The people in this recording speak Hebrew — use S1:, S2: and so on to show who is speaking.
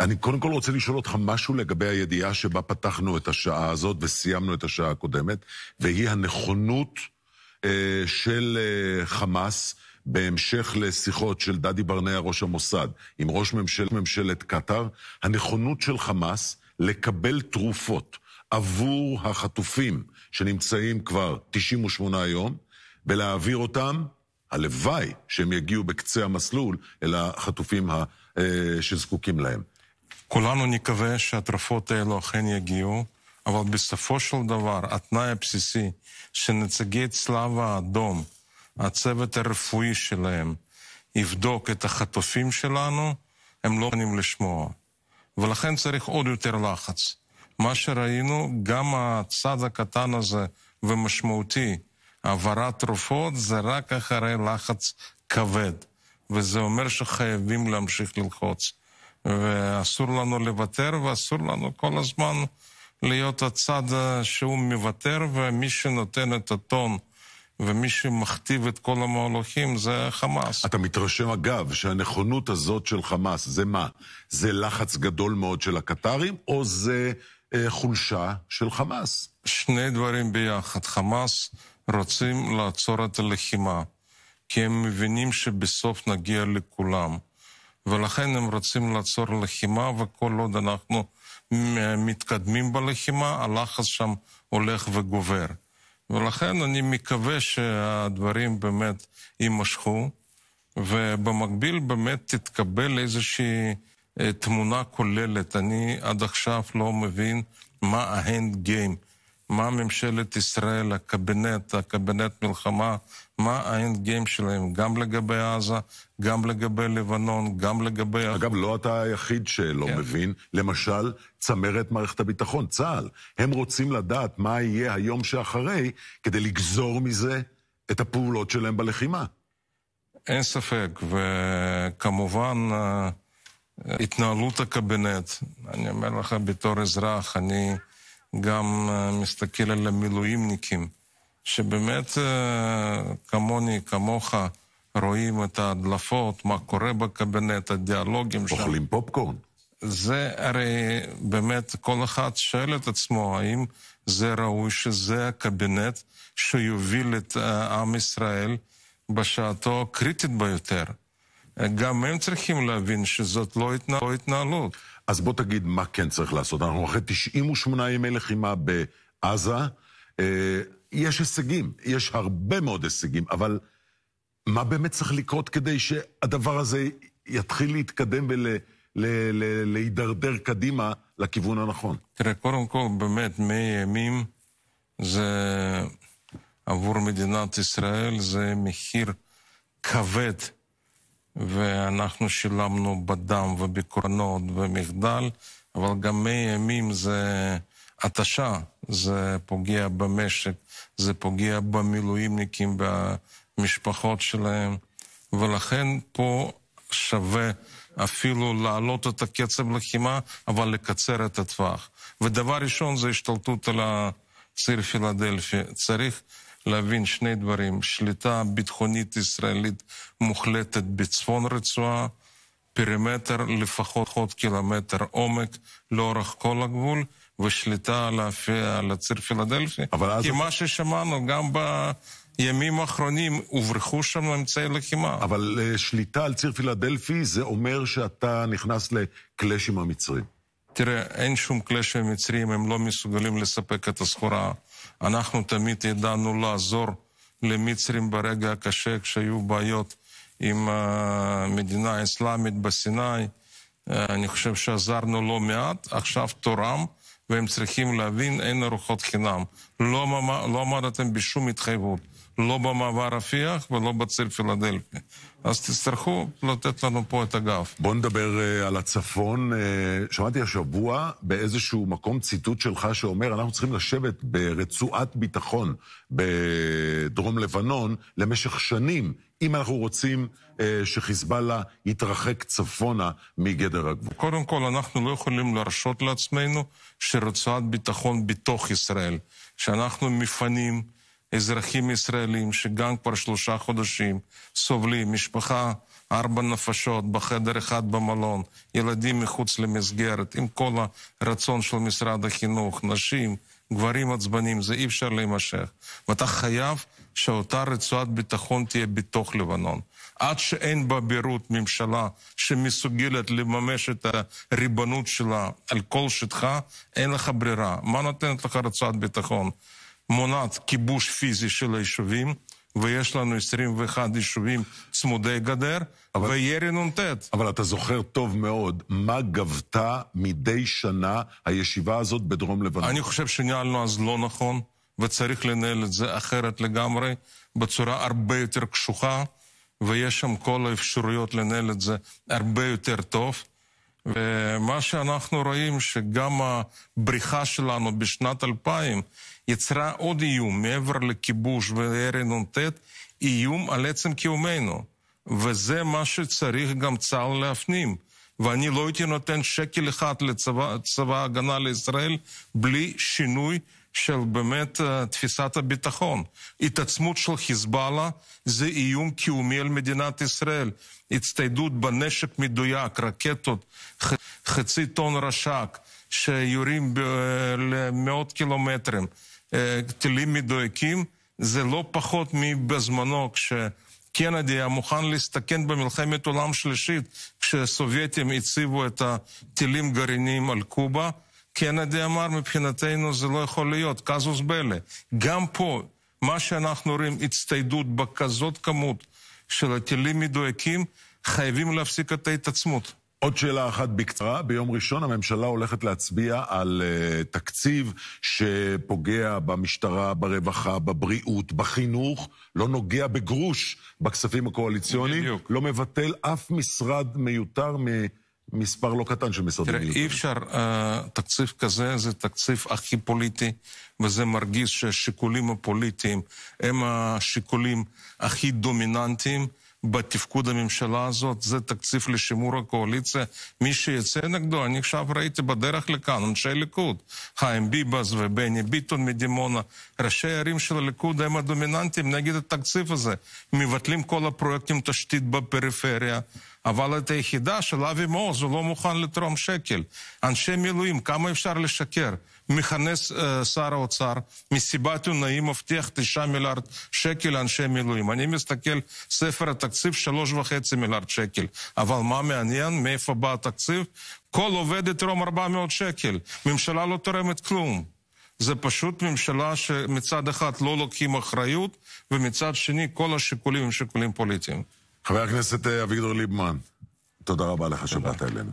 S1: אני קודם כל רוצה לשאול אותך משהו לגבי הידיעה שבה פתחנו את השעה הזאת וסיימנו את השעה הקודמת, והיא הנכונות אה, של אה, חמאס בהמשך לשיחות של דדי ברנע, ראש המוסד, עם ראש ממשל, ממשלת קטאר, הנכונות של חמאס לקבל תרופות עבור החטופים שנמצאים כבר 98 יום, ולהעביר אותם, הלוואי שהם יגיעו בקצה המסלול, אל החטופים ה, אה, שזקוקים להם.
S2: כולנו נקווה שהתרופות האלו אכן יגיעו, אבל בסופו של דבר, התנאי הבסיסי שנציגי צלב האדום, הצוות הרפואי שלהם, יבדוק את החטופים שלנו, הם לא מוכנים לשמוע. ולכן צריך עוד יותר לחץ. מה שראינו, גם הצד הקטן הזה ומשמעותי, העברת תרופות, זה רק אחרי לחץ כבד. וזה אומר שחייבים להמשיך ללחוץ. ואסור לנו לוותר, ואסור לנו כל הזמן להיות הצד שהוא מוותר, ומי שנותן את הטון. ומי שמכתיב את כל המהלכים
S1: זה חמאס. אתה מתרשם אגב שהנכונות הזאת של חמאס זה מה? זה לחץ גדול מאוד של הקטרים או זה אה, חולשה של חמאס? שני
S2: דברים ביחד. חמאס רוצים לעצור את הלחימה, כי הם מבינים שבסוף נגיע לכולם. ולכן הם רוצים לעצור לחימה, וכל עוד אנחנו מתקדמים בלחימה, הלחץ שם הולך וגובר. ולכן אני מקווה שהדברים באמת יימשכו, ובמקביל באמת תתקבל איזושהי אה, תמונה כוללת. אני עד עכשיו לא מבין מה ההנד גיים. מה ממשלת ישראל, הקבינט, הקבינט מלחמה, מה האינד גיים שלהם, גם לגבי עזה, גם לגבי לבנון, גם לגבי... אגב, לא אתה היחיד שלא
S1: כן. מבין. למשל, צמרת מערכת הביטחון, צה"ל. הם רוצים לדעת מה יהיה היום שאחרי, כדי לגזור מזה את הפעולות שלהם בלחימה.
S2: אין ספק, וכמובן... אה, התנהלות הקבינט, אני אומר לך בתור אזרח, אני גם אה, מסתכל על המילואימניקים, שבאמת אה, כמוני, כמוך, רואים את ההדלפות, מה קורה בקבינט, הדיאלוגים שם. אוכלים פופקורן. זה הרי באמת, כל אחד שואל את עצמו, האם זה ראוי שזה הקבינט שיוביל את אה, עם ישראל בשעתו הקריטית ביותר. גם הם צריכים להבין שזאת לא, לא התנהלות.
S1: אז בוא תגיד מה כן צריך לעשות. אנחנו אחרי 98 ימי לחימה בעזה, אה, יש הישגים, יש הרבה מאוד הישגים, אבל מה באמת צריך לקרות כדי שהדבר הזה יתחיל להתקדם ול...
S2: להידרדר קדימה לכיוון הנכון. תראה, קודם כל, באמת, מאה ימים זה עבור מדינת ישראל, זה מחיר כבד ואנחנו שילמנו בדם ובקרונות ומחדל, אבל גם 100 ימים זה התשה, זה פוגע במשק, זה פוגע במילואימניקים, במשפחות שלהם, ולכן פה שווה אפילו להעלות את הקצב לחימה, אבל לקצר את הטווח. ודבר ראשון זה השתלטות על הציר פילדלפי. צריך להבין שני דברים: שליטה ביטחונית ישראלית מוחלטת בצפון רצועה, פרימטר לפחות עוד קילומטר עומק לאורך כל הגבול, ושליטה על, על הציר פילדלפי. כי מה ששמענו גם ב... ימים האחרונים הוברחו שם אמצעי לחימה.
S1: אבל uh, שליטה על ציר פילדלפי זה אומר שאתה נכנס לקלאש עם המצרים.
S2: תראה, אין שום כלי של מצרים, הם לא מסוגלים לספק את הסחורה. אנחנו תמיד ידענו לעזור למצרים ברגע הקשה, כשהיו בעיות עם המדינה אה, האסלאמית בסיני. אה, אני חושב שעזרנו לא מעט, עכשיו תורם, והם צריכים להבין, אין ארוחות חינם. לא, לא עמדתם בשום התחייבות. לא במעבר רפיח ולא בציר פילדלפי.
S1: אז תצטרכו
S2: לתת לנו פה את הגב.
S1: בוא נדבר uh, על הצפון. Uh, שמעתי השבוע באיזשהו מקום ציטוט שלך שאומר, אנחנו צריכים לשבת ברצועת ביטחון בדרום לבנון למשך שנים, אם אנחנו רוצים uh, שחיזבאללה יתרחק צפונה מגדר הגבול. קודם כל, אנחנו
S2: לא יכולים להרשות לעצמנו שרצועת ביטחון בתוך ישראל, שאנחנו מפנים... אזרחים ישראלים שגם כבר שלושה חודשים סובלים, משפחה ארבע נפשות בחדר אחד במלון, ילדים מחוץ למסגרת, עם כל הרצון של משרד החינוך, נשים, גברים עצבנים, זה אי אפשר להימשך. ואתה חייב שאותה רצועת ביטחון תהיה בתוך לבנון. עד שאין בה ביירות ממשלה שמסוגלת לממש את הריבונות שלה על כל שטחה, אין לך ברירה. מה נותנת לך רצועת ביטחון? מונעת כיבוש פיזי של היישובים, ויש לנו 21 יישובים צמודי גדר, אבל, וירי נ"ט. אבל אתה זוכר טוב מאוד מה גבתה
S1: מדי שנה הישיבה הזאת בדרום לבנון. אני
S2: חושב שניהלנו אז לא נכון, וצריך לנהל את זה אחרת לגמרי, בצורה הרבה יותר קשוחה, ויש שם כל האפשרויות לנהל את זה הרבה יותר טוב. ומה שאנחנו רואים שגם הבריחה שלנו בשנת 2000 יצרה עוד איום מעבר לכיבוש וירי נ"ט, איום על עצם קיומנו. וזה מה שצריך גם צה"ל להפנים. ואני לא הייתי נותן שקל אחד לצבא ההגנה לישראל בלי שינוי של באמת אה, תפיסת הביטחון. התעצמות של חיזבאללה זה איום קיומי על מדינת ישראל. הצטיידות בנשק מדויק, רקטות, ח... חצי טון רש"ק, שיורים ב... למאות קילומטרים, אה, טילים מדויקים, זה לא פחות מבזמנו כש... קנדי היה מוכן להסתכן במלחמת עולם שלישית כשהסובייטים הציבו את הטילים גרעיניים על קובה. קנדי אמר, מבחינתנו זה לא יכול להיות, קזוס בלה. גם פה, מה שאנחנו רואים, הצטיידות בכזאת כמות של הטילים מדויקים, חייבים להפסיק את ההתעצמות. עוד שאלה אחת בקצרה. ביום
S1: ראשון הממשלה הולכת להצביע על uh, תקציב שפוגע במשטרה, ברווחה, בבריאות, בחינוך, לא נוגע בגרוש בכספים הקואליציוניים, לא מבטל אף משרד מיותר מ... מספר לא קטן של משרדים
S2: מיותרים. תראה, אי אפשר, uh, תקציב כזה זה תקציב הכי פוליטי, וזה מרגיש שהשיקולים הפוליטיים הם השיקולים הכי דומיננטיים בתפקוד הממשלה הזאת, זה תקציב לשימור הקואליציה. מי שיצא נגדו, אני עכשיו ראיתי בדרך לכאן אנשי ליכוד, חיים ביבס ובני ביטון מדימונה, ראשי הערים של הליכוד הם הדומיננטיים נגד התקציב הזה. מבטלים כל הפרויקטים תשתית בפריפריה. אבל את היחידה של אבי מעוז הוא לא מוכן לתרום שקל. אנשי מילואים, כמה אפשר לשקר? מכנס uh, שר האוצר, מסיבת עונאים, מבטיח 9 מיליארד שקל לאנשי מילואים. אני מסתכל, ספר התקציב 3.5 מיליארד שקל. אבל מה מעניין? מאיפה בא התקציב? כל עובד יתרום 400 שקל. ממשלה לא תורמת כלום. זה פשוט ממשלה שמצד אחד לא לוקחים אחריות, ומצד שני כל השיקולים הם שיקולים פוליטיים.
S1: חבר הכנסת אה, אביגדור ליבמן, תודה רבה לך שבאת אלינו.